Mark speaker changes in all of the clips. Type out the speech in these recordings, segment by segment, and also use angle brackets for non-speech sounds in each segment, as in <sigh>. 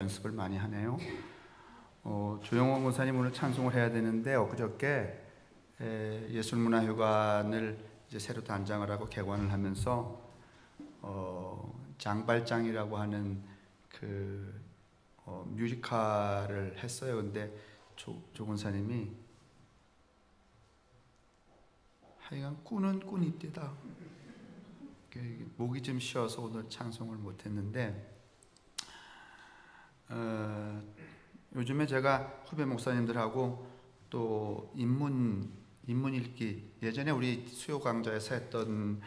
Speaker 1: 연습을 많이 하네요. 어, 조영원 목사님 오늘 찬송을 해야 되는데 엊그저께 예술문화회관을 이제 새로 단장을 하고 개관을 하면서 어, 장발장이라고 하는 그 어, 뮤지컬을 했어요. 근데 조, 조사님이 하여간 꾸는 꾸니띠다. 목이 좀 쉬어서 오늘 찬송을 못했는데 어, 요즘에 제가 후배 목사님들하고 또 인문 인문 읽기 예전에 우리 수요 강좌에서 했던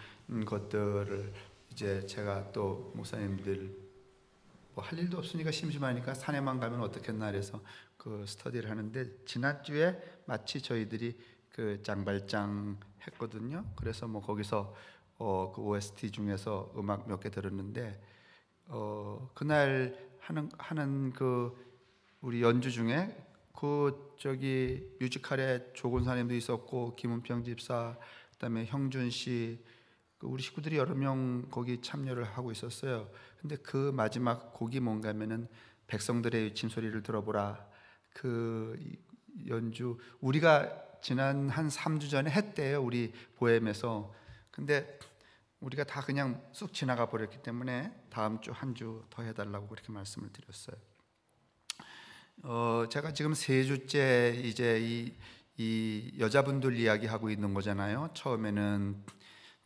Speaker 1: 것들을 이제 제가 또 목사님들 뭐할 일도 없으니까 심심하니까 산에만 가면 어떻겠나 그래서 그 스터디를 하는데 지난주에 마치 저희들이 그 장발장 했거든요. 그래서 뭐 거기서 어그 OST 중에서 음악 몇 개 들었는데 어 그날 하는 하는 그 우리 연주 중에 그 저기 뮤지컬에 조곤사님도 있었고 김은평 집사 그다음에 형준 씨 그 우리 식구들이 여러 명 거기 참여를 하고 있었어요. 근데 그 마지막 곡이 뭔가면은 백성들의 짐 소리를 들어보라. 그 연주 우리가 지난 한 3주 전에 했대요. 우리 보엠에서. 근데 우리가 다 그냥 쑥 지나가 버렸기 때문에 다음 주 한 주 더 해달라고 그렇게 말씀을 드렸어요. 어, 제가 지금 세 주째 이제 이, 이 여자분들 이야기하고 있는 거잖아요. 처음에는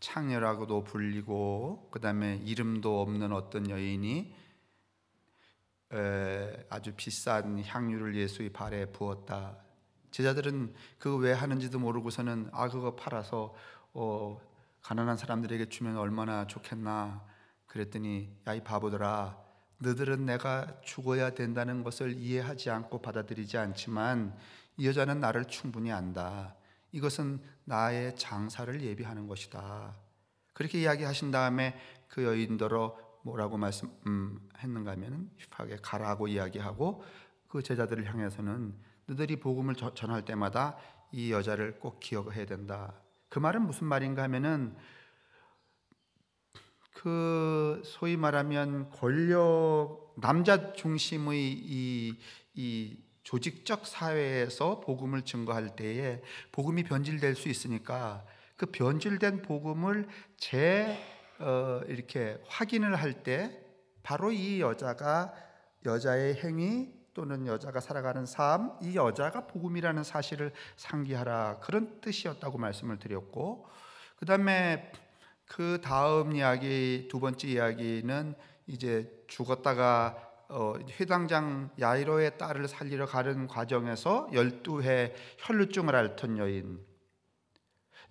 Speaker 1: 창녀라고도 불리고 그다음에 이름도 없는 어떤 여인이 에, 아주 비싼 향유를 예수의 발에 부었다. 제자들은 그왜 하는지도 모르고서는 아 그거 팔아서 어, 가난한 사람들에게 주면 얼마나 좋겠나 그랬더니 야이 바보들아 너들은 내가 죽어야 된다는 것을 이해하지 않고 받아들이지 않지만 이 여자는 나를 충분히 안다. 이것은 나의 장사를 예비하는 것이다. 그렇게 이야기하신 다음에 그 여인더러 뭐라고 말씀했는가 음, 하면 힙하게 가라고 이야기하고 그 제자들을 향해서는 너들이 복음을 전할 때마다 이 여자를 꼭 기억해야 된다. 그 말은 무슨 말인가 하면은 그 소위 말하면 권력 남자 중심의 이, 이 조직적 사회에서 복음을 증거할 때에 복음이 변질될 수 있으니까 그 변질된 복음을 재 어, 이렇게 확인을 할 때 바로 이 여자가 여자의 행위 또는 여자가 살아가는 삶, 이 여자가 복음이라는 사실을 상기하라 그런 뜻이었다고 말씀을 드렸고 그 다음에 그 다음 이야기 두 번째 이야기는 이제 죽었다가 어, 회당장 야이로의 딸을 살리러 가는 과정에서 열두 해 혈루증을 앓던 여인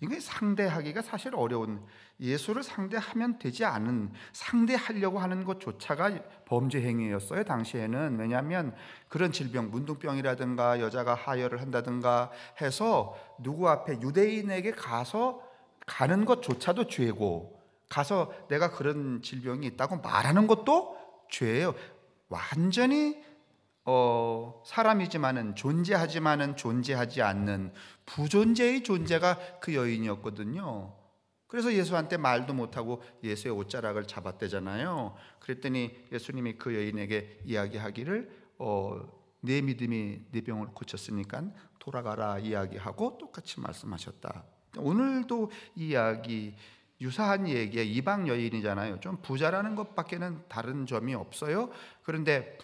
Speaker 1: 이게 상대하기가 사실 어려운 예수를 상대하면 되지 않은 상대하려고 하는 것조차가 범죄 행위였어요 당시에는 왜냐하면 그런 질병 문둥병이라든가 여자가 하혈을 한다든가 해서 누구 앞에 유대인에게 가서 가는 것조차도 죄고 가서 내가 그런 질병이 있다고 말하는 것도 죄예요 완전히 어, 사람이지만은 존재하지만은 존재하지 않는 부존재의 존재가 그 여인이었거든요. 그래서 예수한테 말도 못하고 예수의 옷자락을 잡았대잖아요. 그랬더니 예수님이 그 여인에게 이야기하기를 어, 내 믿음이 내 병을 고쳤으니까 돌아가라 이야기하고 똑같이 말씀하셨다. 오늘도 이야기 유사한 얘기에 이방 여인이잖아요. 좀 부자라는 것밖에는 다른 점이 없어요. 그런데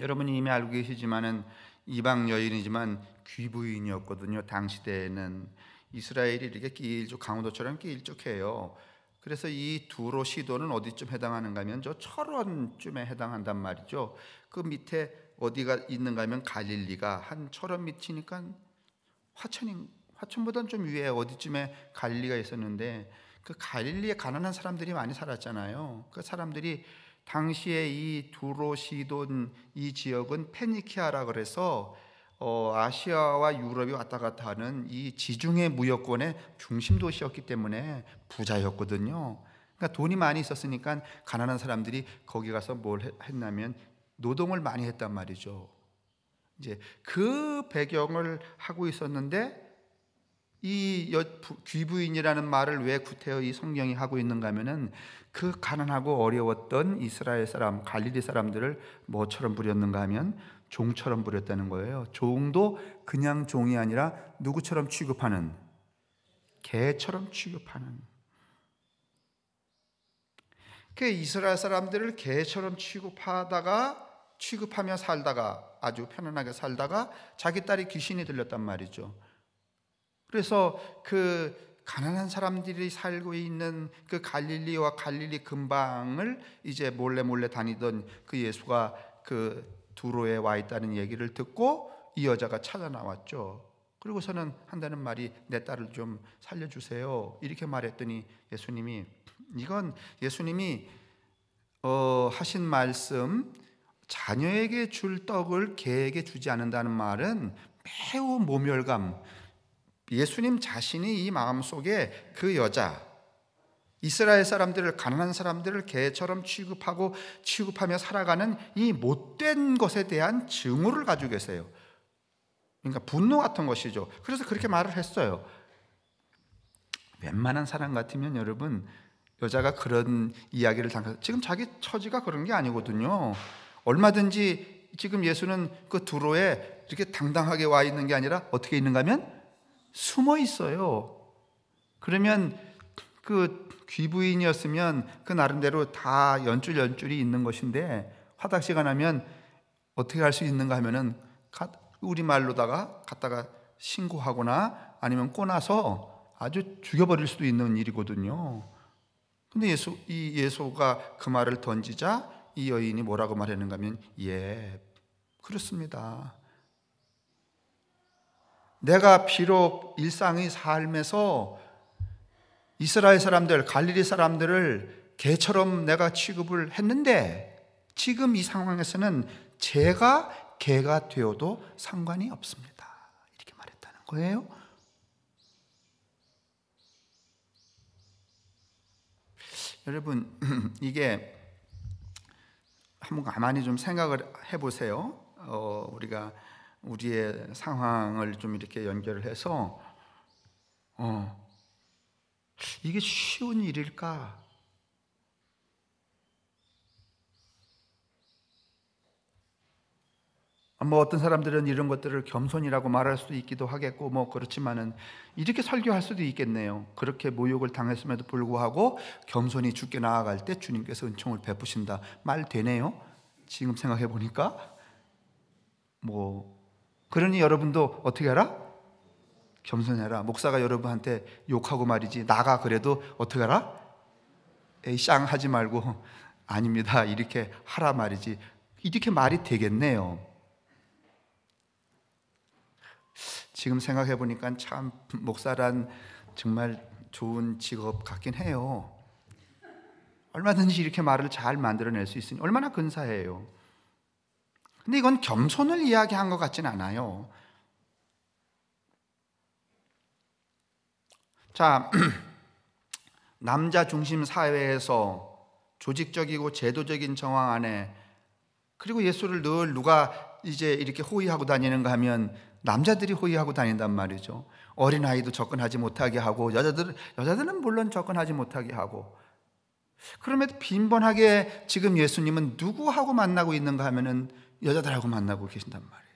Speaker 1: 여러분이 이미 알고 계시지만은 이방 여인이지만 귀부인이었거든요. 당시 대에는 이스라엘이 이렇게 길쭉 강원도처럼 일족해요 그래서 이 두로 시도는 어디쯤 해당하는가 하면 저 철원쯤에 해당한단 말이죠. 그 밑에 어디가 있는가 하면 갈릴리가 한 철원 밑이니까 화천인 화천보다는 좀 위에 어디쯤에 갈릴리가 있었는데 그 갈릴리에 가난한 사람들이 많이 살았잖아요. 그 사람들이 당시에 이 두로시돈 이 지역은 페니키아라 그래서 어, 아시아와 유럽이 왔다 갔다 하는 이 지중해 무역권의 중심 도시였기 때문에 부자였거든요. 그러니까 돈이 많이 있었으니까 가난한 사람들이 거기 가서 뭘 했냐면 노동을 많이 했단 말이죠. 이제 그 배경을 하고 있었는데 이 귀부인이라는 말을 왜 구태여 이 성경이 하고 있는가 하면은 그 가난하고 어려웠던 이스라엘 사람, 갈릴리 사람들을 뭐처럼 부렸는가 하면 종처럼 부렸다는 거예요. 종도 그냥 종이 아니라 누구처럼 취급하는 개처럼 취급하는 그 이스라엘 사람들을 개처럼 취급하다가 취급하며 살다가 아주 편안하게 살다가 자기 딸이 귀신이 들렸단 말이죠. 그래서 그 가난한 사람들이 살고 있는 그 갈릴리와 갈릴리 근방을 이제 몰래 몰래 다니던 그 예수가 그 두로에 와 있다는 얘기를 듣고 이 여자가 찾아 나왔죠. 그리고서는 한다는 말이 내 딸을 좀 살려주세요. 이렇게 말했더니 예수님이 이건 예수님이 어, 하신 말씀 자녀에게 줄 떡을 개에게 주지 않는다는 말은 매우 모멸감, 예수님 자신이 이 마음 속에 그 여자 이스라엘 사람들을 가난한 사람들을 개처럼 취급하고 취급하며 살아가는 이 못된 것에 대한 증오를 가지고 계세요. 그러니까 분노 같은 것이죠. 그래서 그렇게 말을 했어요. 웬만한 사람 같으면 여러분 여자가 그런 이야기를 당해서 지금 자기 처지가 그런 게 아니거든요. 얼마든지 지금 예수는 그 두로에 이렇게 당당하게 와 있는 게 아니라 어떻게 있는가 하면 숨어 있어요. 그러면 그 귀부인이었으면 그 나름대로 다 연줄 연줄이 있는 것인데 화닥 시간 하면 어떻게 할 수 있는가 하면은 우리 말로다가 갔다가 신고하거나 아니면 꼬나서 아주 죽여버릴 수도 있는 일이거든요. 근데 예수 이 예수가 그 말을 던지자 이 여인이 뭐라고 말했는가 하예 그렇습니다. 내가 비록 일상의 삶에서 이스라엘 사람들, 갈릴리 사람들을 개처럼 내가 취급을 했는데 지금 이 상황에서는 제가 개가 되어도 상관이 없습니다. 이렇게 말했다는 거예요. 여러분, <clears throat> 이게 한번 가만히 좀 생각을 해보세요. 어, 우리가 우리의 상황을 좀 이렇게 연결을 해서 어, 이게 쉬운 일일까? 뭐 어떤 사람들은 이런 것들을 겸손이라고 말할 수도 있기도 하겠고 뭐 그렇지만은 이렇게 설교할 수도 있겠네요. 그렇게 모욕을 당했음에도 불구하고 겸손히 죽게 나아갈 때 주님께서 은총을 베푸신다. 말 되네요. 지금 생각해 보니까 뭐 그러니 여러분도 어떻게 하라? 겸손해라. 목사가 여러분한테 욕하고 말이지. 나가 그래도 어떻게 하라? 에이, 쌍 하지 말고 아닙니다. 이렇게 하라 말이지. 이렇게 말이 되겠네요. 지금 생각해 보니까 참 목사란 정말 좋은 직업 같긴 해요. 얼마든지 이렇게 말을 잘 만들어낼 수 있으니 얼마나 근사해요. 근데 이건 겸손을 이야기한 것 같진 않아요. 자, <clears throat> 남자 중심 사회에서 조직적이고 제도적인 정황 안에 그리고 예수를 늘 누가 이제 이렇게 호의하고 다니는가 하면 남자들이 호의하고 다닌단 말이죠. 어린아이도 접근하지 못하게 하고 여자들 여자들은 물론 접근하지 못하게 하고 그럼에도 빈번하게 지금 예수님은 누구하고 만나고 있는가 하면은 여자들하고 만나고 계신단 말이에요.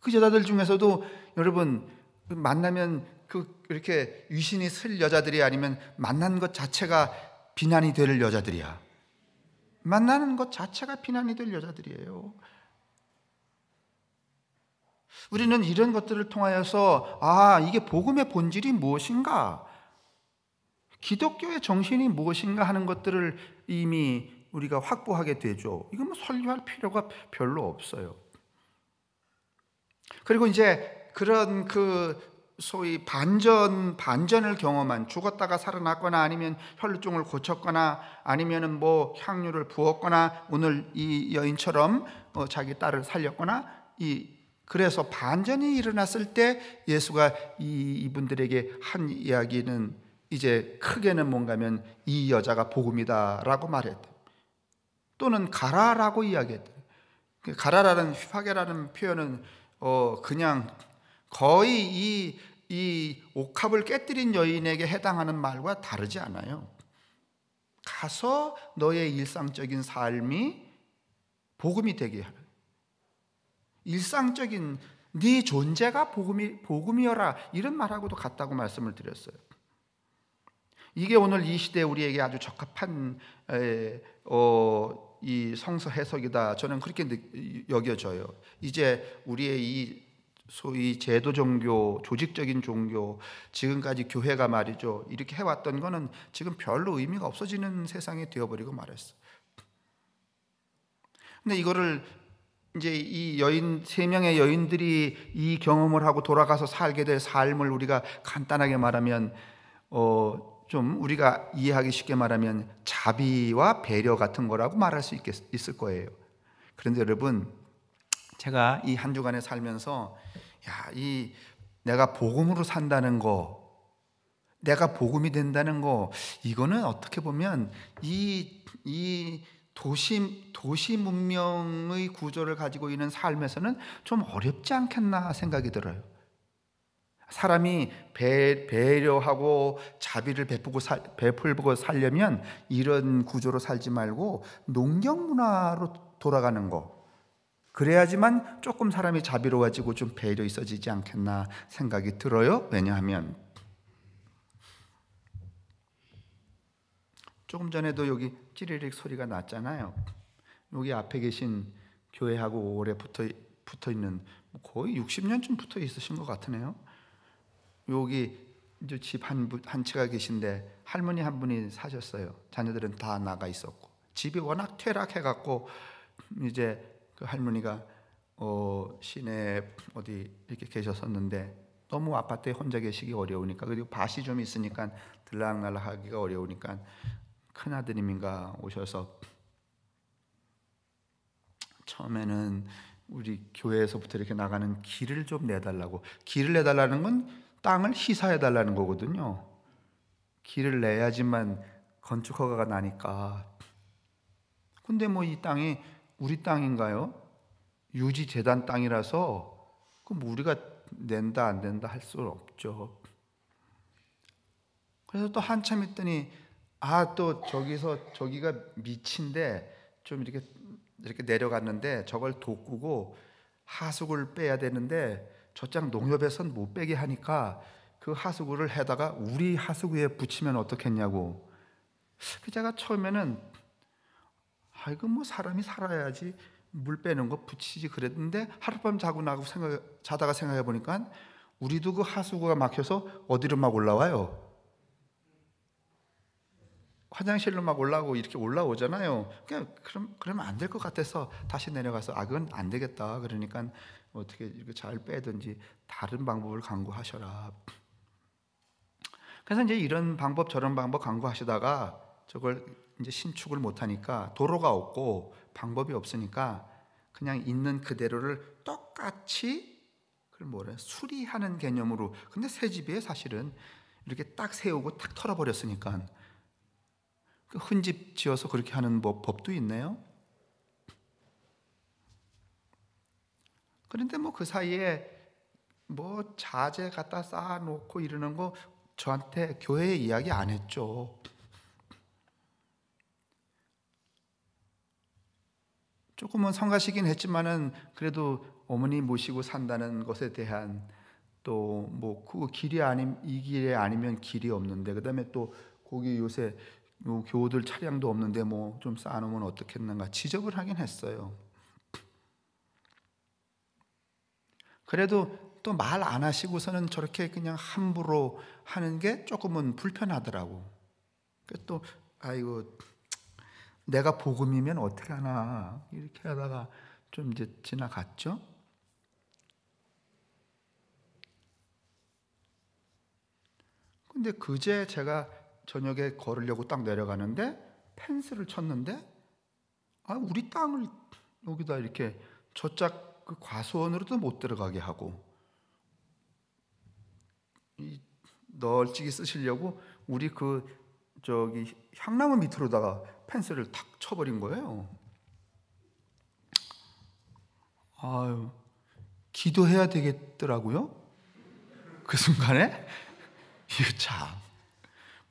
Speaker 1: 그 여자들 중에서도 여러분 만나면 그 이렇게 유신이 슬 여자들이 아니면 만난 것 자체가 비난이 될 여자들이야. 만나는 것 자체가 비난이 될 여자들이에요. 우리는 이런 것들을 통하여서 아, 이게 복음의 본질이 무엇인가? 기독교의 정신이 무엇인가 하는 것들을 이미 우리가 확보하게 되죠. 이건 뭐 설교할 필요가 별로 없어요. 그리고 이제 그런 그 소위 반전 반전을 경험한 죽었다가 살아났거나 아니면 혈루증을 고쳤거나 아니면은 뭐 향유를 부었거나 오늘 이 여인처럼 어, 자기 딸을 살렸거나 이 그래서 반전이 일어났을 때 예수가 이 이분들에게 한 이야기는 이제 크게는 뭔가면 이 여자가 복음이다라고 말했다. 또는 가라라고 이야기했다. 그 가라라는 파게라는 표현은 어 그냥 거의 이이 옥합을 깨뜨린 여인에게 해당하는 말과 다르지 않아요. 가서 너의 일상적인 삶이 복음이 되게 하라. 일상적인 네 존재가 복음이 복음이여라 이런 말하고도 같다고 말씀을 드렸어요. 이게 오늘 이 시대 우리에게 아주 적합한 에, 어, 이 성서 해석이다. 저는 그렇게 여겨져요. 이제 우리의 이 소위 제도 종교, 조직적인 종교, 지금까지 교회가 말이죠. 이렇게 해왔던 거는 지금 별로 의미가 없어지는 세상이 되어버리고 말았어. 근데 이거를 이제 이 여인, 세 명의 여인들이 이 경험을 하고 돌아가서 살게 될 삶을 우리가 간단하게 말하면, 어, 좀 우리가 이해하기 쉽게 말하면 자비와 배려 같은 거라고 말할 수 있겠, 있을 거예요. 그런데 여러분, 제가 이 한 주간에 살면서 야, 이 내가 복음으로 산다는 거, 내가 복음이 된다는 거, 이거는 어떻게 보면 이, 이 도시, 도시 문명의 구조를 가지고 있는 삶에서는 좀 어렵지 않겠나 생각이 들어요. 사람이 배, 배려하고 자비를 베풀고, 살, 베풀고 살려면 이런 구조로 살지 말고 농경 문화로 돌아가는 거. 그래야지만 조금 사람이 자비로워지고 좀 배려 있어지지 않겠나 생각이 들어요. 왜냐하면 조금 전에도 여기 찌르릭 소리가 났잖아요. 여기 앞에 계신 교회하고 오래 붙어 붙어 있는 거의 60년쯤 붙어 있으신 것 같으네요. 여기 이제 집한 한 채가 계신데 할머니 한 분이 사셨어요. 자녀들은 다 나가 있었고 집이 워낙 퇴락해 갖고 이제 그 할머니가 어 시내 어디 이렇게 계셨었는데 너무 아파트에 혼자 계시기 어려우니까 그리고 밭이 좀 있으니까 들락날락하기가 어려우니까 큰 아드님인가 오셔서 처음에는 우리 교회에서부터 이렇게 나가는 길을 좀 내달라고 길을 내달라는 건 땅을 희사해 달라는 거거든요. 길을 내야지만 건축 허가가 나니까. 근데 뭐 이 땅이 우리 땅인가요? 유지 재단 땅이라서 그럼 우리가 낸다 안 낸다 할 수는 없죠. 그래서 또 한참 있더니 아 또 저기서 저기가 미친데좀 이렇게 이렇게 내려갔는데 저걸 돋구고 하수구를 빼야 되는데 저장 농협에선 못 빼게 하니까 그 하수구를 해다가 우리 하수구에 붙이면 어떻겠냐고. 그 제가 처음에는 아 이거 뭐 사람이 살아야지 물 빼는 거 붙이지 그랬는데 하룻밤 자고 나고 생각 자다가 생각해 보니까 우리도 그 하수구가 막혀서 어디로 막 올라와요. 화장실로 막 올라오고 이렇게 올라오잖아요. 그냥 그럼 그러면 안 될 것 같아서 다시 내려가서 아 그건 안 되겠다. 그러니까 어떻게 이렇게 잘 빼든지 다른 방법을 강구하셔라. 그래서 이제 이런 방법 저런 방법 강구하시다가 저걸 이제 신축을 못 하니까 도로가 없고 방법이 없으니까 그냥 있는 그대로를 똑같이 그 뭐래 수리하는 개념으로 근데 새 집에 사실은 이렇게 딱 세우고 탁 털어버렸으니까 흔집 지어서 그렇게 하는 법, 법도 있네요. 그런데 뭐 그 사이에 뭐 자재 갖다 쌓아놓고 이러는 거 저한테 교회에 이야기 안 했죠. 조금은 성가시긴 했지만은 그래도 어머니 모시고 산다는 것에 대한 또 뭐 그 길이 아님 이 길에 아니면 길이 없는데 그다음에 또 거기 요새 요 교우들 차량도 없는데 뭐좀 쌓아놓으면 어떻겠는가 지적을 하긴 했어요. 그래도 또 말 안 하시고서는 저렇게 그냥 함부로 하는 게 조금은 불편하더라고. 그 또 아이고 내가 복음이면 어떻게 하나 이렇게 하다가 좀 이제 지나갔죠. 근데 그제 제가 저녁에 걸으려고 딱 내려가는데 펜스를 쳤는데 아 우리 땅을 여기다 이렇게 저짝 그 과수원으로도 못 들어가게 하고 이 널찍이 쓰시려고 우리 그 저기 향나무 밑으로다가 펜스를 탁 쳐버린 거예요. 아유 기도해야 되겠더라고요. 그 순간에 <laughs> 이거 참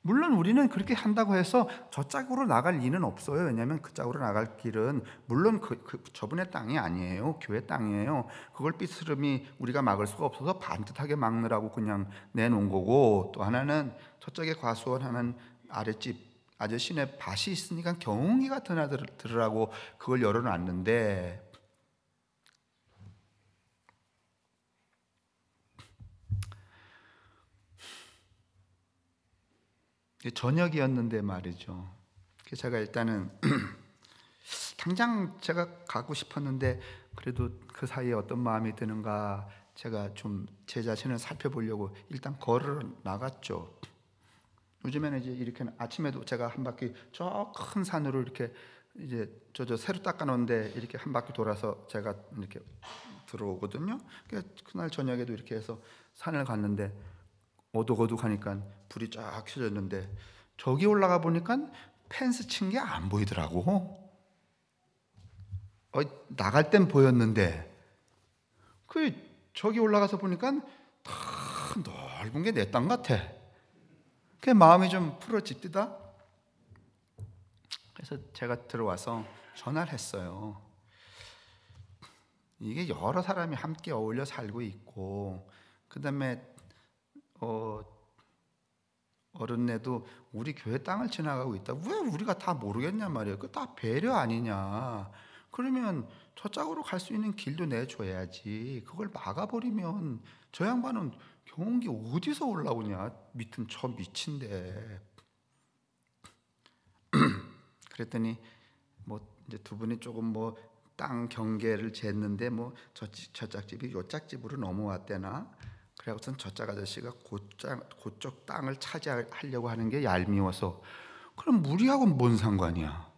Speaker 1: 물론 우리는 그렇게 한다고 해서 저 짝으로 나갈 리는 없어요. 왜냐하면 그 짝으로 나갈 길은 물론 그, 그 저분의 땅이 아니에요. 교회 땅이에요. 그걸 삐스름이 우리가 막을 수가 없어서 반듯하게 막느라고 그냥 내놓은 거고 또 하나는 저쪽에 과수원 하는 아랫집 아저씨네 밭이 있으니까 경운기 가드나들 들으라고 그걸 열어놨는데 저녁이었는데 말이죠. 제가 일단은 <clears throat> 당장 제가 가고 싶었는데 그래도 그 사이에 어떤 마음이 드는가 제가 좀 제 자신을 살펴보려고 일단 걸어 나갔죠. 요즘에는 이제 이렇게 아침에도 제가 한 바퀴 저 큰 산으로 이렇게 이제 저저 새로 닦아놓은데 이렇게 한 바퀴 돌아서 제가 이렇게 들어오거든요. 그 그날 저녁에도 이렇게 해서 산을 갔는데 어둑어둑하니까 불이 쫙 켜졌는데 저기 올라가 보니까 펜스 친 게 안 보이더라고. 어, 나갈 땐 보였는데 그 저기 올라가서 보니까 다 넓은 게 내 땅 같아. 그 마음이 좀풀어지뜨다 그래서 제가 들어와서 전화를 했어요. 이게 여러 사람이 함께 어울려 살고 있고 그다음에 어 어른네도 우리 교회 땅을 지나가고 있다. 왜 우리가 다 모르겠냐 말이에요. 그다 배려 아니냐. 그러면 저쪽으로 갈 수 있는 길도 내줘야지. 그걸 막아버리면 저 양반은 경운기 어디서 올라오냐. 밑은 저 미친데. <clears throat> 그랬더니 뭐 이제 두 분이 조금 뭐 땅 경계를 쟀는데 뭐저 짝집이 요 짝집으로 넘어왔대나 그래갖고선 저짝 아저씨가 고짝, 고쪽 땅을 차지하려고 하는 게 얄미워서 그럼 무리하고는 뭔 상관이야?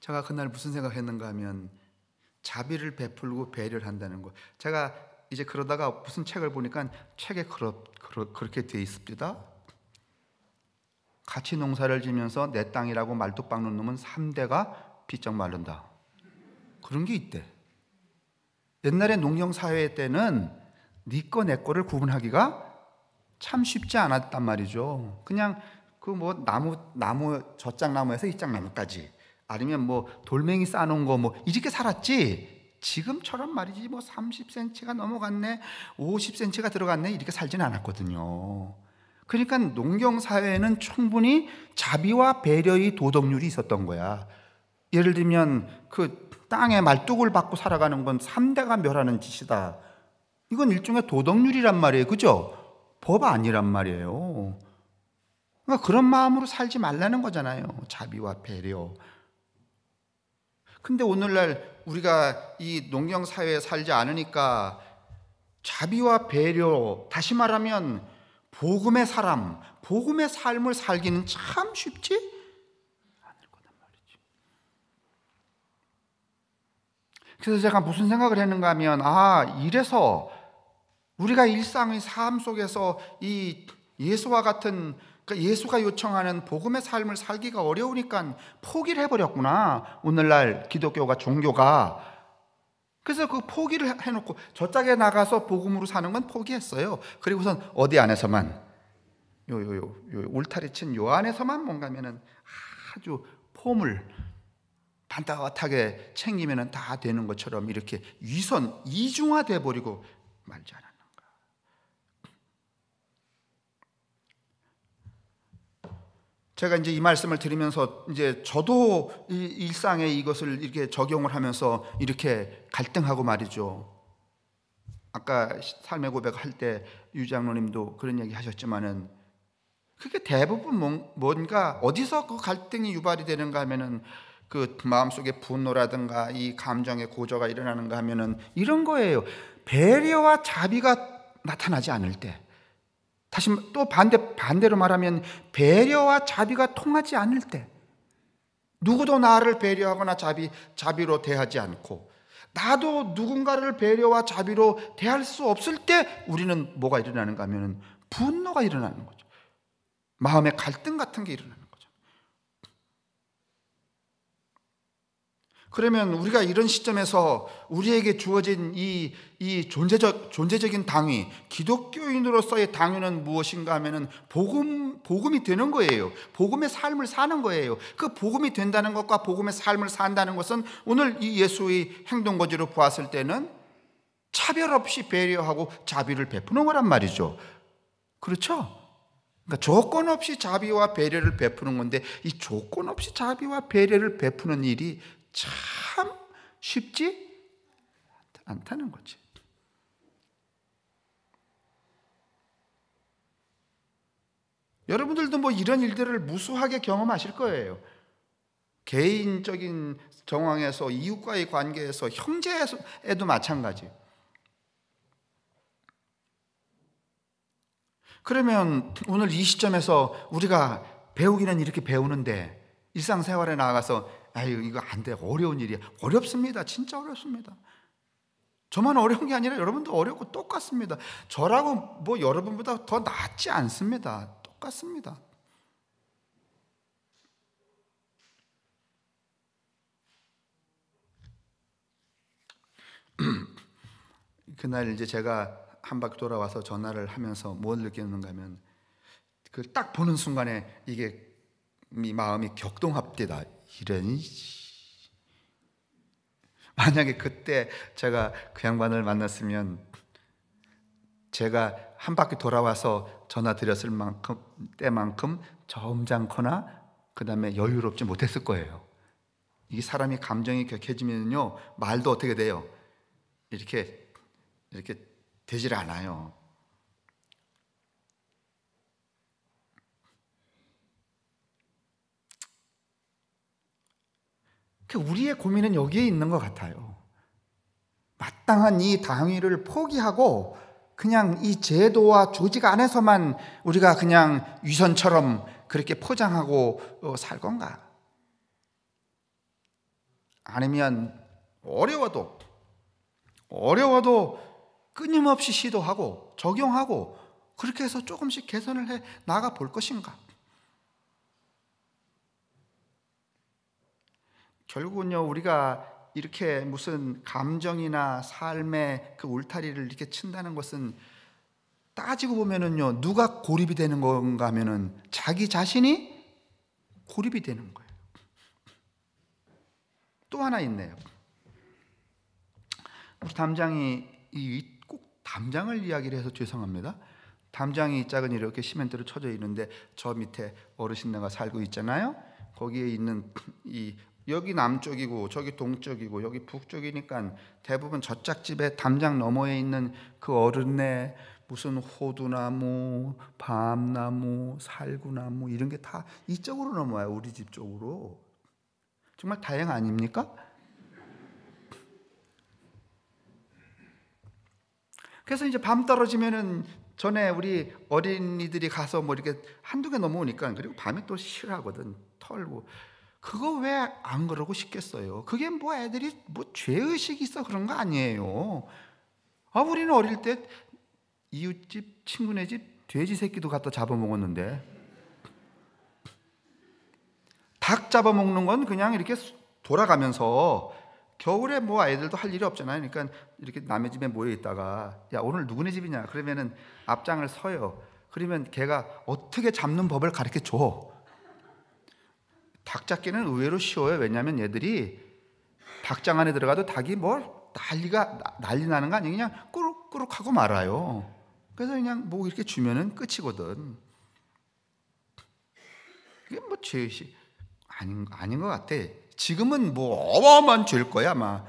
Speaker 1: 제가 그날 무슨 생각했는가 하면 자비를 베풀고 배려를 한다는 거. 제가 이제 그러다가 무슨 책을 보니까 책에 그렇, 그렇, 그렇게 돼 있습니다. 같이 농사를 지면서 내 땅이라고 말뚝 박는 놈은 3대가 빚쩍 마른다. 그런 게 있대. 옛날에 농경 사회 때는 니거내 네 거를 구분하기가 참 쉽지 않았단 말이죠. 그냥 그 뭐 나무 나무 젖장 나무에서 이짝 나무까지 아니면 뭐 돌멩이 싸놓은거뭐 이렇게 살았지. 지금처럼 말이지 뭐 30cm가 넘어갔네, 50cm가 들어갔네 이렇게 살지는 않았거든요. 그러니까 농경 사회에는 충분히 자비와 배려의 도덕률이 있었던 거야. 예를 들면 그 땅에 말뚝을 받고 살아가는 건 3대가 멸하는 짓이다. 이건 일종의 도덕률이란 말이에요. 그죠? 법 아니란 말이에요. 그러니까 그런 마음으로 살지 말라는 거잖아요. 자비와 배려. 근데 오늘날 우리가 이 농경 사회에 살지 않으니까 자비와 배려, 다시 말하면 복음의 사람, 복음의 삶을 살기는 참 쉽지 그래서 제가 무슨 생각을 했는가 하면, 아, 이래서 우리가 일상의 삶 속에서 이 예수와 같은 그러니까 예수가 요청하는 복음의 삶을 살기가 어려우니까 포기를 해버렸구나. 오늘날 기독교가 종교가. 그래서 그 포기를 해놓고 저짝에 나가서 복음으로 사는 건 포기했어요. 그리고선 어디 안에서만 요요요 울타리 친 요 안에서만 뭔가면은 아주 폼을 반듯하게 챙기면 다 되는 것처럼 이렇게 위선, 이중화돼 버리고 말지 않았는가. 제가 이제 이 말씀을 드리면서 이제 저도 일상에 이것을 이렇게 적용을 하면서 이렇게 갈등하고 말이죠. 아까 삶의 고백할 때 유장로님도 그런 얘기 하셨지만은 그게 대부분 뭔가 어디서 그 갈등이 유발이 되는가 하면은 그 마음속에 분노라든가 이 감정의 고조가 일어나는가 하면은 이런 거예요. 배려와 자비가 나타나지 않을 때. 다시 또 반대 반대로 말하면 배려와 자비가 통하지 않을 때. 누구도 나를 배려하거나 자비 자비로 대하지 않고 나도 누군가를 배려와 자비로 대할 수 없을 때 우리는 뭐가 일어나는가 하면은 분노가 일어나는 거죠. 마음의 갈등 같은 게 일어나는 그러면 우리가 이런 시점에서 우리에게 주어진 이, 이 존재적, 존재적인 당위, 기독교인으로서의 당위는 무엇인가 하면은 복음, 복음이 되는 거예요. 복음의 삶을 사는 거예요. 그 복음이 된다는 것과 복음의 삶을 산다는 것은 오늘 이 예수의 행동거지로 보았을 때는 차별 없이 배려하고 자비를 베푸는 거란 말이죠. 그렇죠? 그러니까 조건 없이 자비와 배려를 베푸는 건데 이 조건 없이 자비와 배려를 베푸는 일이 참 쉽지 않다는 거지. 여러분들도 뭐 이런 일들을 무수하게 경험하실 거예요. 개인적인 정황에서 이웃과의 관계에서 형제에도 마찬가지. 그러면 오늘 이 시점에서 우리가 배우기는 이렇게 배우는데 일상생활에 나아가서 아유 이거 안돼 어려운 일이야 어렵습니다 진짜 어렵습니다 저만 어려운 게 아니라 여러분도 어렵고 똑같습니다 저라고 뭐 여러분보다 더 낫지 않습니다 똑같습니다 <clears throat> 그날 이제 제가 한 바퀴 돌아와서 전화를 하면서 뭘 느꼈는가 하면 그 딱 보는 순간에 이게 마음이 격동합디다 이런 만약에 그때 제가 그 양반을 만났으면 제가 한 바퀴 돌아와서 전화 드렸을 만큼 때만큼 점잖거나 그다음에 여유롭지 못했을 거예요. 이 사람이 감정이 격해지면요 말도 어떻게 돼요? 이렇게 이렇게 되질 않아요. 그러니까 우리의 고민은 여기에 있는 것 같아요. 마땅한 이 당위를 포기하고 그냥 이 제도와 조직 안에서만 우리가 그냥 위선처럼 그렇게 포장하고 어, 살 건가? 아니면 어려워도 어려워도 끊임없이 시도하고 적용하고 그렇게 해서 조금씩 개선을 해 나가 볼 것인가? 결국은요, 우리가 이렇게 무슨 감정이나 삶의 그 울타리를 이렇게 친다는 것은 따지고 보면은요, 누가 고립이 되는 건가 하면은 자기 자신이 고립이 되는 거예요. 또 하나 있네요. 우리 담장이 이 꼭 담장을 이야기를 해서 죄송합니다. 담장이 짝은 이렇게 시멘트로 쳐져 있는데 저 밑에 어르신네가 살고 있잖아요. 거기에 있는 이 여기 남쪽이고 저기 동쪽이고 여기 북쪽이니까 대부분 저짝집에 담장 너머에 있는 그 어른네 무슨 호두나무, 밤나무, 살구나무 이런 게 다 이쪽으로 넘어와요. 우리 집 쪽으로. 정말 다행 아닙니까? 그래서 이제 밤 떨어지면은 전에 우리 어린이들이 가서 뭐 이렇게 한두 개 넘어오니까 그리고 밤에 또 싫어하거든. 털고 그거 왜 안 그러고 싶겠어요? 그게 뭐 애들이 뭐 죄의식이 있어 그런 거 아니에요. 아, 우리는 어릴 때 이웃집, 친구네 집 돼지 새끼도 갖다 잡아먹었는데. 닭 잡아먹는 건 그냥 이렇게 돌아가면서 겨울에 뭐 아이들도 할 일이 없잖아요. 그러니까 이렇게 남의 집에 모여 있다가 야 오늘 누구네 집이냐 그러면은 앞장을 서요. 그러면 걔가 어떻게 잡는 법을 가르쳐 줘. 닭 잡기는 의외로 쉬워요. 왜냐하면 얘들이 닭장 안에 들어가도 닭이 뭘 뭐 난리가 난리 나는 거 아니에요. 그냥 꾸룩꾸룩 하고 말아요. 그래서 그냥 뭐 이렇게 주면은 끝이거든. 그게 뭐 죄시 아닌 아닌 것 같아. 지금은 뭐 어마어마한 죄일 거야 아마.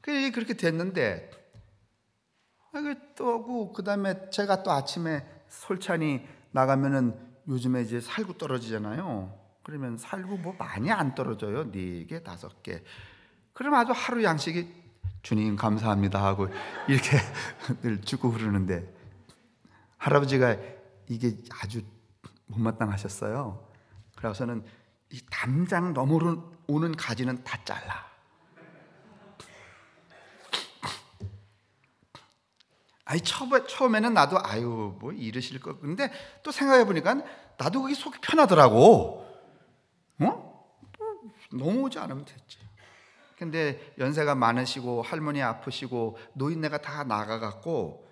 Speaker 1: 그래 그렇게 됐는데 아, 또그 그다음에 제가 또 아침에 솔찬이 나가면은 요즘에 이제 살구 떨어지잖아요. 그러면 살구 뭐 많이 안 떨어져요. 네 개, 다섯 개. 그럼 아주 하루 양식이 주님 감사합니다 하고 이렇게 <laughs> 늘 죽고 흐르는데 할아버지가 이게 아주 못마땅하셨어요. 그래서는 이 담장 너머로 오는 가지는 다 잘라. 아이 처음에, 는 나도 아유 뭐 이러실 것 근데 또 생각해 보니까 나도 그게 속이 편하더라고. 어? 넘어오지 않으면 됐지. 근데 연세가 많으시고 할머니 아프시고 노인네가 다 나가갖고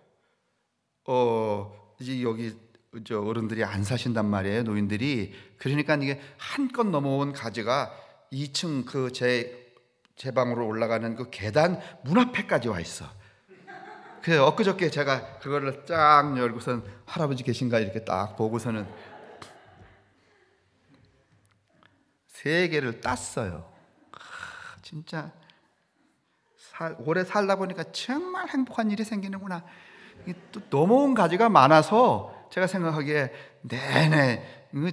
Speaker 1: 어 이제 여기 저 어른들이 안 사신단 말이에요 노인들이 그러니까 이게 한껏 넘어온 가지가 2층 그 제 제 방으로 올라가는 그 계단 문 앞에까지 와 있어. 그 엊그저께 제가 그거를 쫙 열고선 할아버지 계신가 이렇게 딱 보고서는 세 개를 땄어요. 아, 진짜 오래 살다 보니까 정말 행복한 일이 생기는구나. 또 넘어온 가지가 많아서 제가 생각하기에 내내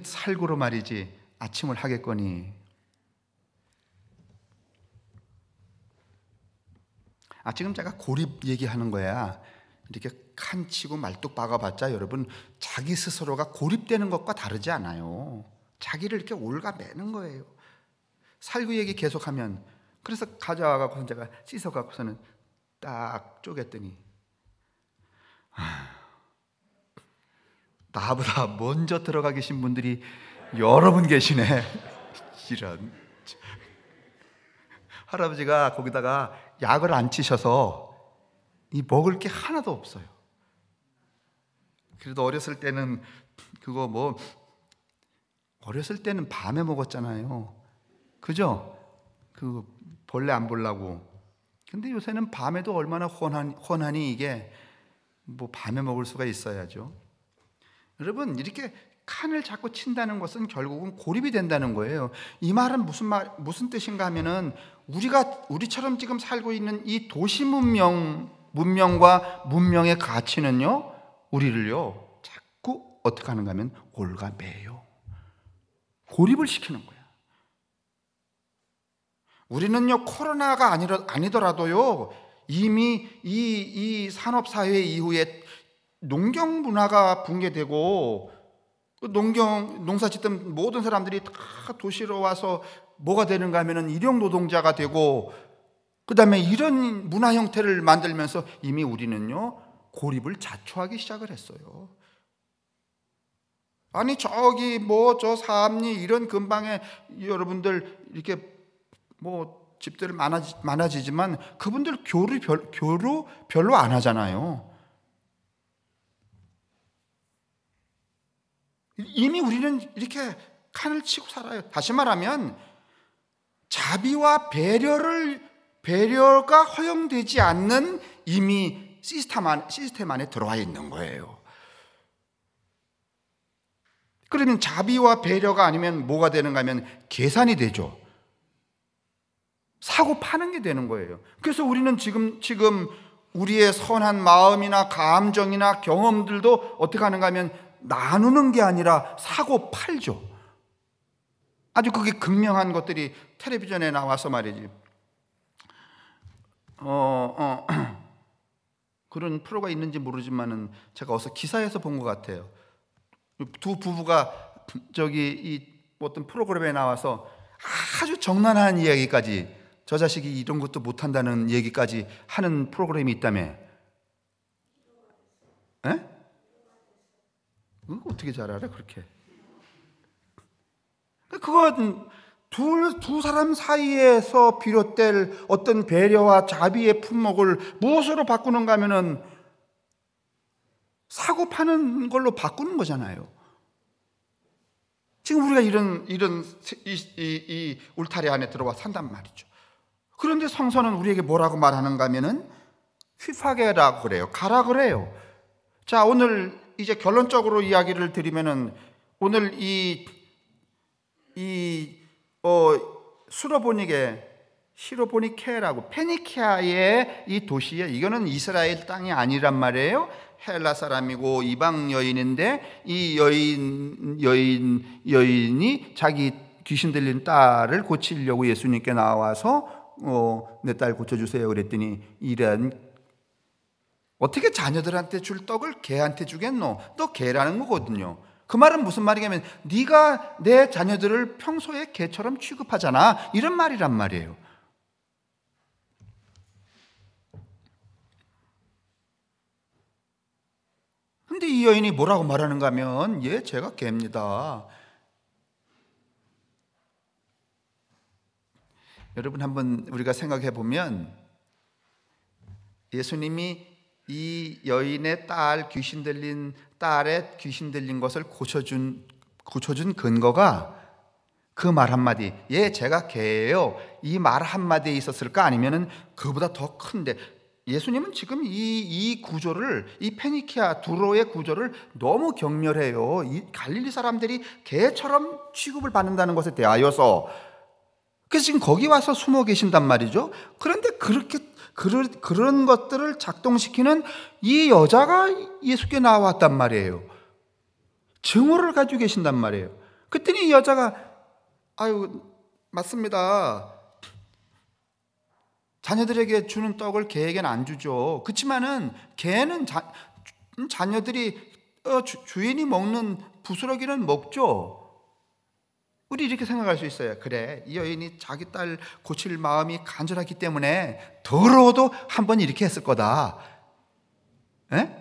Speaker 1: 살고로 말이지 아침을 하겠거니 아, 지금 제가 고립 얘기하는 거야. 이렇게 칸 치고 말뚝 박아봤자 여러분 자기 스스로가 고립되는 것과 다르지 않아요. 자기를 이렇게 올가매는 거예요. 살구 얘기 계속하면 그래서 가져와갖고 제가 씻어갖고서는 딱 쪼갰더니 아, 나보다 먼저 들어가 계신 분들이 여러분 계시네. <laughs> 이런 할아버지가 거기다가 약을 안 치셔서 이 먹을 게 하나도 없어요. 그래도 어렸을 때는 그거 뭐 어렸을 때는 밤에 먹었잖아요. 그죠? 그 벌레 안 보려고. 근데 요새는 밤에도 얼마나 혼한, 하니 이게 뭐 밤에 먹을 수가 있어야죠. 여러분, 이렇게 칸을 자꾸 친다는 것은 결국은 고립이 된다는 거예요. 이 말은 무슨 말 무슨 뜻인가 하면은 우리가 우리처럼 지금 살고 있는 이 도시 문명 문명과 문명의 가치는요. 우리를요. 자꾸 어떻게 하는가 하면 올가매요. 고립을 시키는 거야. 우리는요. 코로나가 아니라 아니더라도요. 이미 이 이 산업 사회 이후에 농경 문화가 붕괴되고 그 농경, 농사 짓던 모든 사람들이 다 도시로 와서 뭐가 되는가 하면은 일용 노동자가 되고, 그 다음에 이런 문화 형태를 만들면서 이미 우리는요, 고립을 자초하기 시작을 했어요. 아니, 저기, 뭐, 저사 삼리, 이런 근방에 여러분들 이렇게 뭐 집들 많아지, 많아지지만 그분들 교류, 별, 교류 별로 안 하잖아요. 이미 우리는 이렇게 칸을 치고 살아요. 다시 말하면 자비와 배려를 배려가 허용되지 않는 이미 시스템, 안, 시스템 안에 들어와 있는 거예요. 그러면 자비와 배려가 아니면 뭐가 되는가 하면 계산이 되죠. 사고 파는 게 되는 거예요. 그래서 우리는 지금, 지금 우리의 선한 마음이나 감정이나 경험들도 어떻게 하는가 하면 나누는 게 아니라 사고 팔죠. 아주 그게 극명한 것들이 텔레비전에 나와서 말이지. 어, 어, <clears throat> 그런 프로가 있는지 모르지만은 제가 어서 기사에서 본 것 같아요. 두 부부가 저기 이 어떤 프로그램에 나와서 아주 정난한 이야기까지 저 자식이 이런 것도 못한다는 얘기까지 하는 프로그램이 있다며. 에? 어떻게 잘 알아 그렇게? 그러니까 그건 둘, 두 사람 사이에서 비롯될 어떤 배려와 자비의 품목을 무엇으로 바꾸는가 하면은 사고 파는 걸로 바꾸는 거잖아요. 지금 우리가 이런, 이런, 이, 이, 이 울타리 안에 들어와 산단 말이죠. 그런데 성서는 우리에게 뭐라고 말하는가 하면은 휘파게라고 그래요. 가라 그래요. 자, 오늘 이제 결론적으로 이야기를 드리면은 오늘 이, 이, 어, 수로보닉의 시로보니케라고 페니키아의 이 도시에 이거는 이스라엘 땅이 아니란 말이에요. 헬라 사람이고 이방 여인인데 이 여인 여인 여인이 자기 귀신 들린 딸을 고치려고 예수님께 나와서 어, 내딸 고쳐주세요 그랬더니 이런 어떻게 자녀들한테 줄 떡을 개한테 주겠노? 너 개라는 거거든요. 그 말은 무슨 말이냐면 네가 내 자녀들을 평소에 개처럼 취급하잖아. 이런 말이란 말이에요. 근데 이 여인이 뭐라고 말하는가 하면 예, 제가 개입니다. 여러분 한번 우리가 생각해 보면 예수님이 이 여인의 딸 귀신 들린 딸의 귀신 들린 것을 고쳐준 고쳐준 근거가 그 말 한마디 예 제가 개예요 이 말 한마디에 있었을까 아니면은 그보다 더 큰데 예수님은 지금 이, 이 구조를 이 페니키아 두로의 구조를 너무 격렬해요. 이 갈릴리 사람들이 개처럼 취급을 받는다는 것에 대하여서 그래서 지금 거기 와서 숨어 계신단 말이죠. 그런데 그렇게 그런, 그런 것들을 작동시키는 이 여자가 예수께 나왔단 말이에요. 증오를 가지고 계신단 말이에요. 그랬더니 이 여자가, 아유, 맞습니다. 자녀들에게 주는 떡을 개에겐 안 주죠. 그렇지만은 개는 자, 음, 자녀들이 어, 주, 주인이 먹는 부스러기는 먹죠. 우리 이렇게 생각할 수 있어요. 그래, 이 여인이 자기 딸 고칠 마음이 간절하기 때문에 더러워도 한번 이렇게 했을 거다. 예?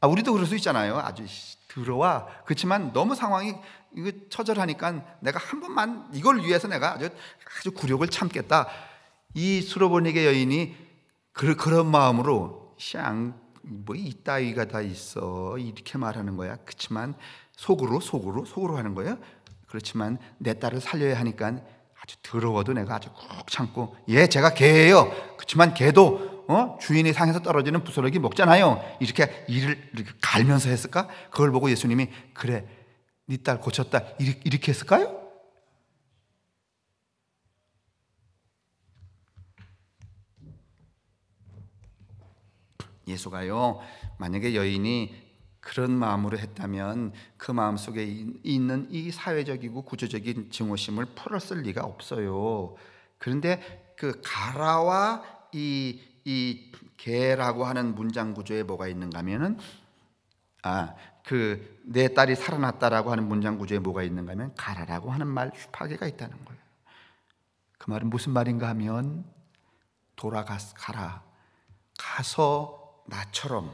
Speaker 1: 아, 우리도 그럴 수 있잖아요. 아주 더러워. 그렇지만 너무 상황이 이거 처절하니까 내가 한 번만 이걸 위해서 내가 아주 아주 굴욕을 참겠다. 이 수로보니게 여인이 그, 그런 마음으로 샹, 뭐 이따위가 다 있어 이렇게 말하는 거야. 그렇지만 속으로 속으로 속으로 하는 거야 그렇지만 내 딸을 살려야 하니까 아주 더러워도 내가 아주 꾹 참고 예 제가 개예요. 그렇지만 개도 어? 주인의 상에서 떨어지는 부스러기 먹잖아요. 이렇게 이를 이렇게 갈면서 했을까? 그걸 보고 예수님이 그래 네 딸 고쳤다 이렇게, 이렇게 했을까요? 예수가요 만약에 여인이 그런 마음으로 했다면 그 마음 속에 있는 이 사회적이고 구조적인 증오심을 풀었을 리가 없어요. 그런데 그 가라와 이, 이 개라고 하는 문장 구조에 뭐가 있는가 하면은 아, 그 내 딸이 살아났다라고 하는 문장 구조에 뭐가 있는가 하면 가라라고 하는 말 파괴가 있다는 거예요. 그 말은 무슨 말인가 하면 돌아가라 가 가서 나처럼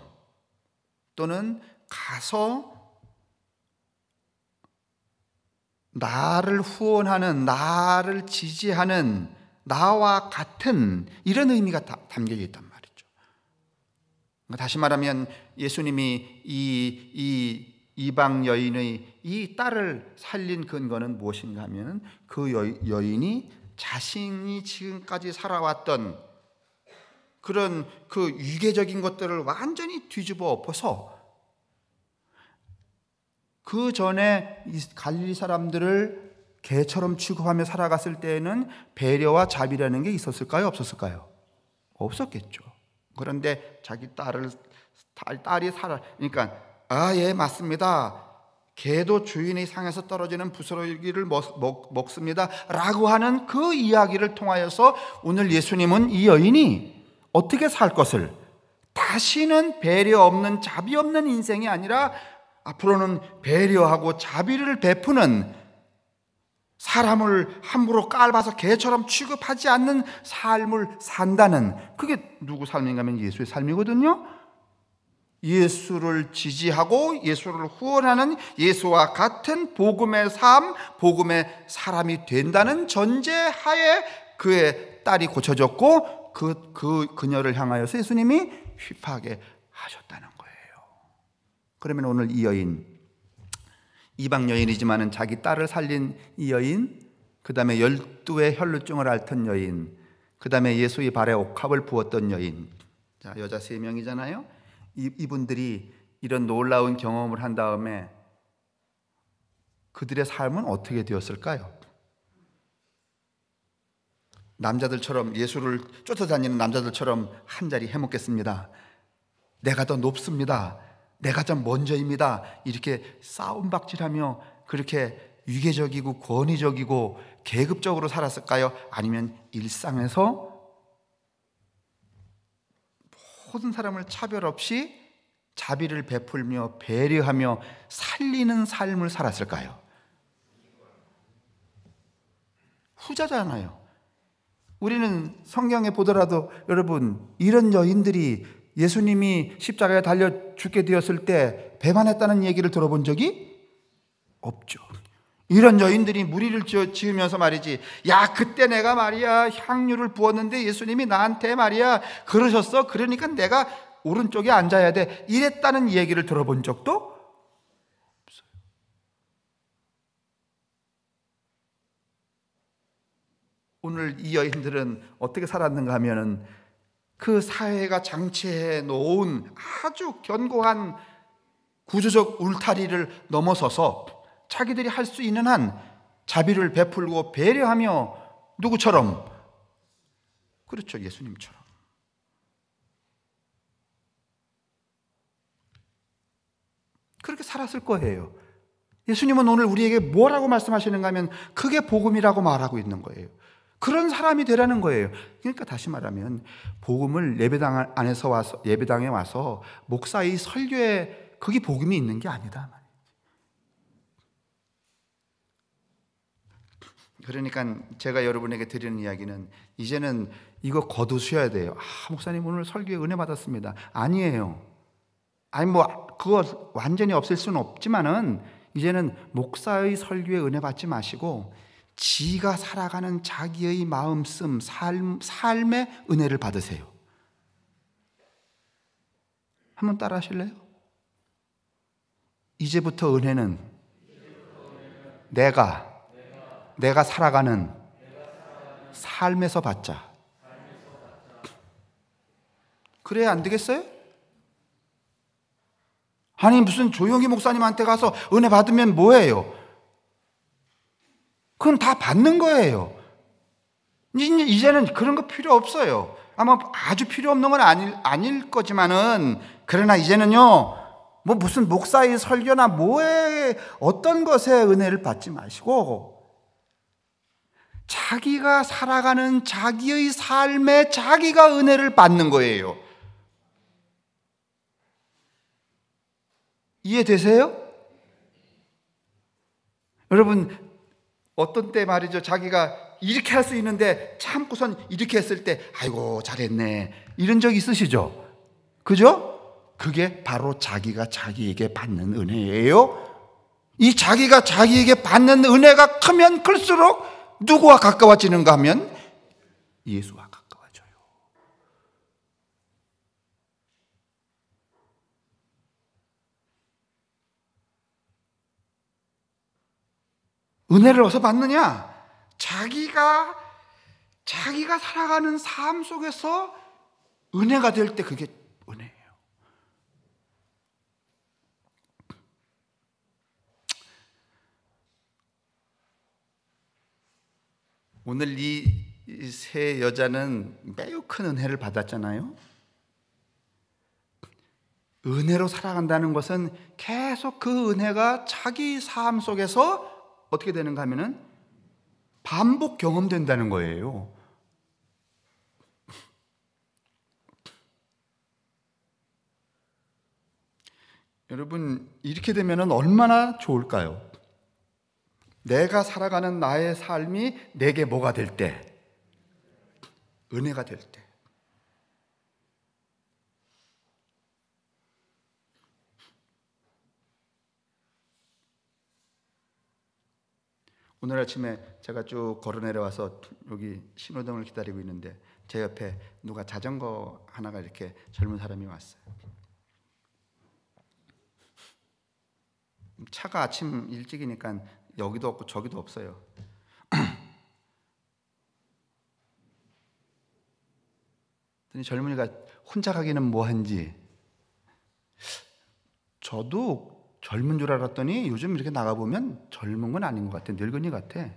Speaker 1: 또는 가서 나를 후원하는, 나를 지지하는, 나와 같은 이런 의미가 담겨 있단 말이죠. 다시 말하면 예수님이 이, 이 이방 여인의 이 딸을 살린 근거는 무엇인가 하면 그 여, 인이 자신이 지금까지 살아왔던 그런 그유계적인 것들을 완전히 뒤집어 엎어서 그 전에 갈릴리 사람들을 개처럼 취급하며 살아갔을 때에는 배려와 자비라는 게 있었을까요? 없었을까요? 없었겠죠. 그런데 자기 딸을 딸, 이 살아 그러니까 아 예 맞습니다. 개도 주인의 상에서 떨어지는 부스러기를 먹, 먹, 먹습니다. 라고 하는 그 이야기를 통하여서 오늘 예수님은 이 여인이 어떻게 살 것을 다시는 배려 없는 자비 없는 인생이 아니라 앞으로는 배려하고 자비를 베푸는 사람을 함부로 깔봐서 개처럼 취급하지 않는 삶을 산다는 그게 누구 삶인가 하면 예수의 삶이거든요. 예수를 지지하고 예수를 후원하는 예수와 같은 복음의 삶, 복음의 사람이 된다는 전제하에 그의 딸이 고쳐졌고 그, 그 그녀를 향하여 예수님이 휘파게 하셨다는 그러면 오늘 이 여인, 이방 여인이지만은 자기 딸을 살린 이 여인, 그 다음에 열두의 혈루증을 앓던 여인, 그 다음에 예수의 발에 옥합을 부었던 여인. 자, 여자 세 명이잖아요. 이, 이분들이 이런 놀라운 경험을 한 다음에 그들의 삶은 어떻게 되었을까요? 남자들처럼 예수를 쫓아다니는 남자들처럼 한 자리 해먹겠습니다. 내가 더 높습니다. 내가 참 먼저입니다. 이렇게 싸움박질하며 그렇게 위계적이고 권위적이고 계급적으로 살았을까요? 아니면 일상에서 모든 사람을 차별 없이 자비를 베풀며 배려하며 살리는 삶을 살았을까요? 후자잖아요. 우리는 성경에 보더라도 여러분, 이런 여인들이 예수님이 십자가에 달려 죽게 되었을 때 배반했다는 얘기를 들어본 적이 없죠. 이런 여인들이 무리를 지으면서 말이지. 야, 그때 내가 말이야 향유를 부었는데 예수님이 나한테 말이야 그러셨어. 그러니까 내가 오른쪽에 앉아야 돼. 이랬다는 얘기를 들어본 적도 오늘 이 여인들은 어떻게 살았는가 하면은 그 사회가 장치해 놓은 아주 견고한 구조적 울타리를 넘어서서 자기들이 할 수 있는 한 자비를 베풀고 배려하며 누구처럼 그렇죠 예수님처럼 그렇게 살았을 거예요. 예수님은 오늘 우리에게 뭐라고 말씀하시는가 하면 그게 복음이라고 말하고 있는 거예요. 그런 사람이 되라는 거예요. 그러니까 다시 말하면 복음을 예배당 안에서 와서 예배당에 와서 목사의 설교에 그게 복음이 있는 게 아니다. 그러니까 제가 여러분에게 드리는 이야기는 이제는 이거 거두셔야 돼요. 아, 목사님 오늘 설교에 은혜 받았습니다. 아니에요. 아니 뭐 그거 완전히 없앨 수는 없지만은 이제는 목사의 설교에 은혜 받지 마시고 지가 살아가는 자기의 마음 씀, 삶, 삶의 은혜를 받으세요. 한번 따라 하실래요? 이제부터 은혜는 내가, 내가 살아가는 삶에서 받자. 그래야 안 되겠어요? 아니, 무슨 조용히 목사님한테 가서 은혜 받으면 뭐예요? 그건 다 받는 거예요. 이제는 그런 거 필요 없어요. 아마 아주 필요 없는 건 아닐, 아닐 거지만은, 그러나 이제는요, 뭐 무슨 목사의 설교나 뭐에, 어떤 것에 은혜를 받지 마시고, 자기가 살아가는 자기의 삶에 자기가 은혜를 받는 거예요. 이해되세요? 여러분, 어떤 때 말이죠. 자기가 이렇게 할 수 있는데 참고선 이렇게 했을 때 아이고 잘했네. 이런 적 있으시죠? 그죠? 그게 바로 자기가 자기에게 받는 은혜예요. 이 자기가 자기에게 받는 은혜가 크면 클수록 누구와 가까워지는가 하면 예수와 은혜를 어서 받느냐? 자기가 자기가 살아가는 삶 속에서 은혜가 될 때 그게 은혜예요. 오늘 이 세 여자는 매우 큰 은혜를 받았잖아요. 은혜로 살아간다는 것은 계속 그 은혜가 자기 삶 속에서 어떻게 되는가 하면은 반복 경험된다는 거예요. 여러분, 이렇게 되면 얼마나 좋을까요? 내가 살아가는 나의 삶이 내게 뭐가 될 때? 은혜가 될 때. 오늘 아침에 제가 쭉 걸어 내려와서 여기 신호등을 기다리고 있는데 제 옆에 누가 자전거 하나가 이렇게 젊은 사람이 왔어요. 차가 아침 일찍이니까 여기도 없고 저기도 없어요. <clears throat> 그랬니 젊은이가 혼자 가기는 뭐한지 저도 젊은 줄 알았더니 요즘 이렇게 나가보면 젊은 건 아닌 것 같아. 늙은이 같아.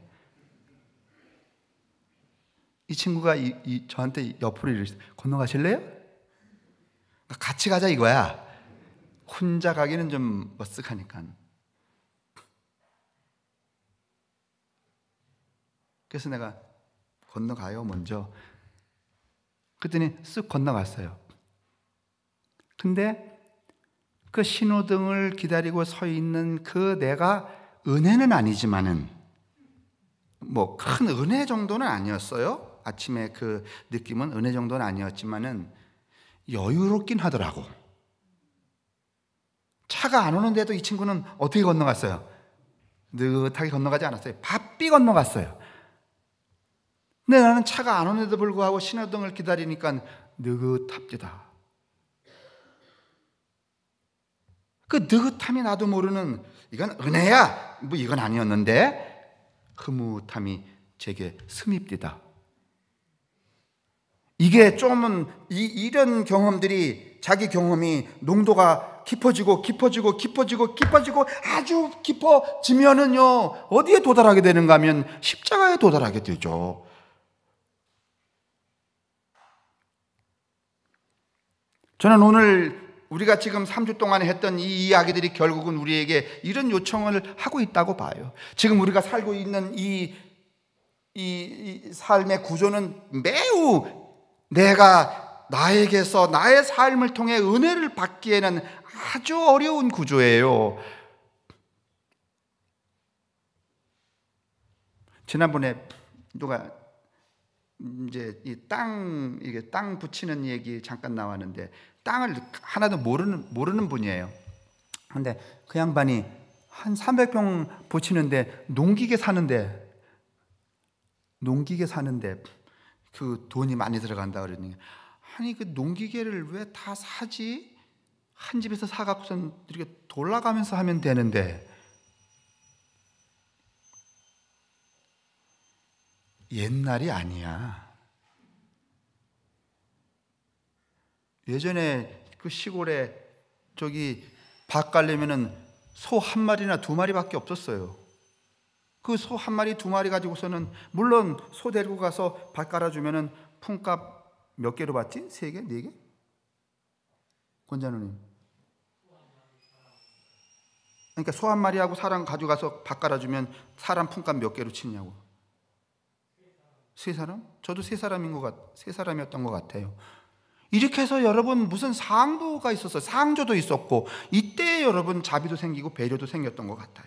Speaker 1: 이 친구가 이, 이 저한테 옆으로 이랬어 건너가실래요? 그러니까 같이 가자 이거야. 혼자 가기는 좀 머쓱하니까. 그래서 내가 건너가요 먼저. 그랬더니 쓱 건너갔어요. 근데 그 신호등을 기다리고 서 있는 그 내가 은혜는 아니지만은 뭐 큰 은혜 정도는 아니었어요. 아침에 그 느낌은 은혜 정도는 아니었지만은 여유롭긴 하더라고. 차가 안 오는데도 이 친구는 어떻게 건너갔어요? 느긋하게 건너가지 않았어요. 바삐 건너갔어요. 근데 나는 차가 안 오는데도 불구하고 신호등을 기다리니까 느긋합니다. 그 느긋함이 나도 모르는 이건 은혜야. 뭐 이건 아니었는데 흐뭇함이 제게 스밉디다 이게 좀은 이, 이런 경험들이 자기 경험이 농도가 깊어지고 깊어지고 깊어지고 깊어지고 아주 깊어지면은요 어디에 도달하게 되는가 하면 십자가에 도달하게 되죠. 저는 오늘 우리가 지금 3주 동안 했던 이 이야기들이 결국은 우리에게 이런 요청을 하고 있다고 봐요. 지금 우리가 살고 있는 이, 이, 이 삶의 구조는 매우 내가 나에게서 나의 삶을 통해 은혜를 받기에는 아주 어려운 구조예요. 지난번에 누가 이제 이땅 이게 땅 붙이는 얘기 잠깐 나왔는데 땅을 하나도 모르는, 모르는 분이에요. 근데 그 양반이 한 300평 보치는데 농기계 사는데 농기계 사는데 그 돈이 많이 들어간다 그러니 아니 그 농기계를 왜 다 사지? 한 집에서 사갖고선 이렇게 돌아가면서 하면 되는데 옛날이 아니야. 예전에 그 시골에 저기 밭 갈려면은 소 한 마리나 두 마리밖에 없었어요. 그 소 한 마리 두 마리 가지고서는 물론 소 데리고 가서 밭 깔아주면은 품값 몇 개로 받지? 세 개, 네 개? 권자누님. 그러니까 소 한 마리하고 사람 가져가서 밭 깔아주면 사람 품값 몇 개로 치냐고. 세 사람? 저도 세 사람인 것 같, 세 사람이었던 것 같아요. 이렇게 해서 여러분 무슨 상부가 있어서 상조도 있었고 이때 여러분 자비도 생기고 배려도 생겼던 것 같아요.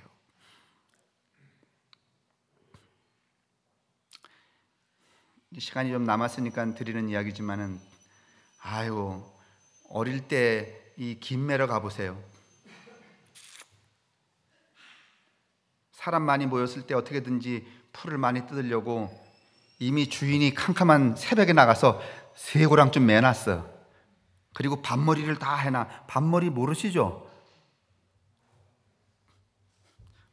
Speaker 1: 시간이 좀 남았으니까 드리는 이야기지만은 아유 어릴 때이 김매러 가보세요. 사람 많이 모였을 때 어떻게든지 풀을 많이 뜯으려고 이미 주인이 캄캄한 새벽에 나가서 쇠고랑 좀 매놨어. 그리고 밥머리를다 해놔. 밥머리 모르시죠?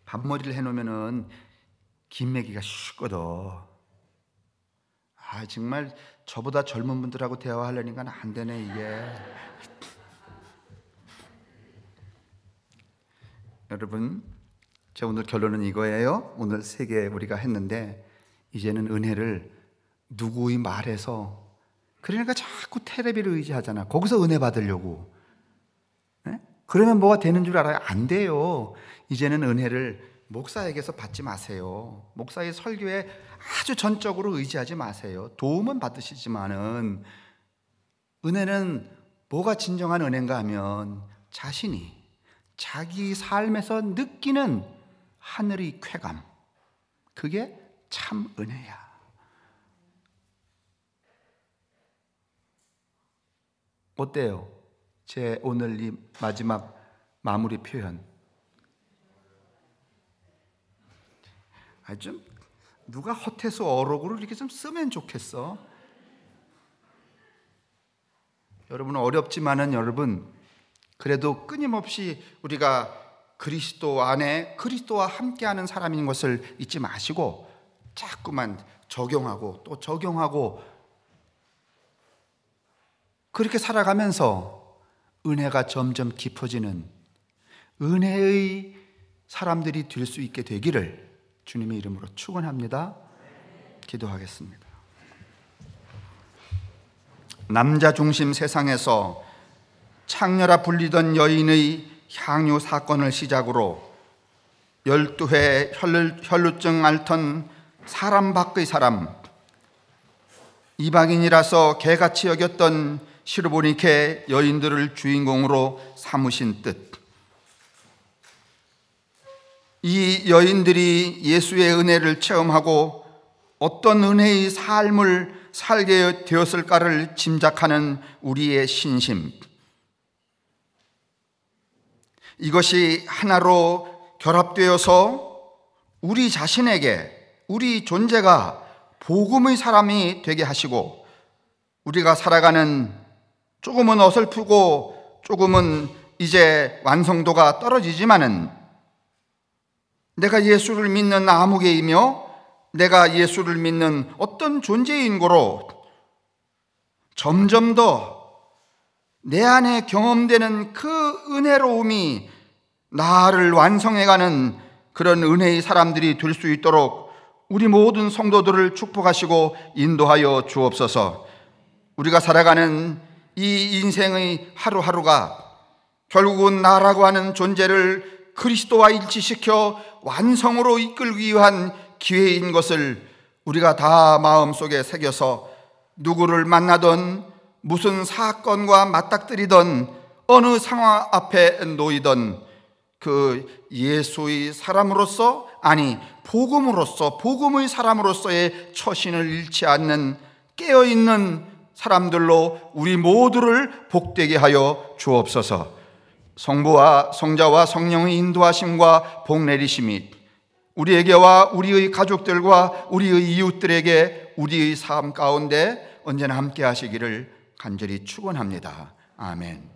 Speaker 1: 반머리를 해놓으면은 김매기가 쉽거든. 아, 정말 저보다 젊은 분들하고 대화하려니까 안 되네, 이게. <laughs> 여러분, 제 오늘 결론은 이거예요. 오늘 세 개 우리가 했는데, 이제는 은혜를 누구의 말에서 그러니까 자꾸 테레비를 의지하잖아. 거기서 은혜 받으려고. 네? 그러면 뭐가 되는 줄 알아요? 안 돼요. 이제는 은혜를 목사에게서 받지 마세요. 목사의 설교에 아주 전적으로 의지하지 마세요. 도움은 받으시지만은 은혜는 뭐가 진정한 은혜인가 하면 자신이 자기 삶에서 느끼는 하늘의 쾌감. 그게 참 은혜야. 어때요? 제 오늘 이 마지막 마무리 표현. 아, 좀 누가 헛해서 어록으로 이렇게 좀 쓰면 좋겠어. 여러분 어렵지만은 여러분 그래도 끊임없이 우리가 그리스도 안에 그리스도와 함께하는 사람인 것을 잊지 마시고 자꾸만 적용하고 또 적용하고 그렇게 살아가면서 은혜가 점점 깊어지는 은혜의 사람들이 될 수 있게 되기를 주님의 이름으로 축원합니다. 기도하겠습니다. 남자 중심 세상에서 창녀라 불리던 여인의 향유 사건을 시작으로 열두 회 혈루증 앓던 사람 밖의 사람, 이방인이라서 개같이 여겼던 시르보니케 여인들을 주인공으로 삼으신 뜻. 이 여인들이 예수의 은혜를 체험하고 어떤 은혜의 삶을 살게 되었을까를 짐작하는 우리의 신심. 이것이 하나로 결합되어서 우리 자신에게 우리 존재가 복음의 사람이 되게 하시고 우리가 살아가는 조금은 어설프고 조금은 이제 완성도가 떨어지지만은 내가 예수를 믿는 아무개이며 내가 예수를 믿는 어떤 존재인 거로 점점 더 내 안에 경험되는 그 은혜로움이 나를 완성해가는 그런 은혜의 사람들이 될 수 있도록 우리 모든 성도들을 축복하시고 인도하여 주옵소서 우리가 살아가는 이 인생의 하루하루가 결국은 나라고 하는 존재를 그리스도와 일치시켜 완성으로 이끌기 위한 기회인 것을 우리가 다 마음속에 새겨서 누구를 만나든 무슨 사건과 맞닥뜨리든 어느 상황 앞에 놓이든그 예수의 사람으로서 아니 복음으로서 복음의 사람으로서의 처신을 잃지 않는 깨어 있는 사람들로 우리 모두를 복되게 하여 주옵소서. 성부와 성자와 성령의 인도하심과 복 내리심이 우리에게와 우리의 가족들과 우리의 이웃들에게 우리의 삶 가운데 언제나 함께 하시기를 간절히 축원합니다. 아멘.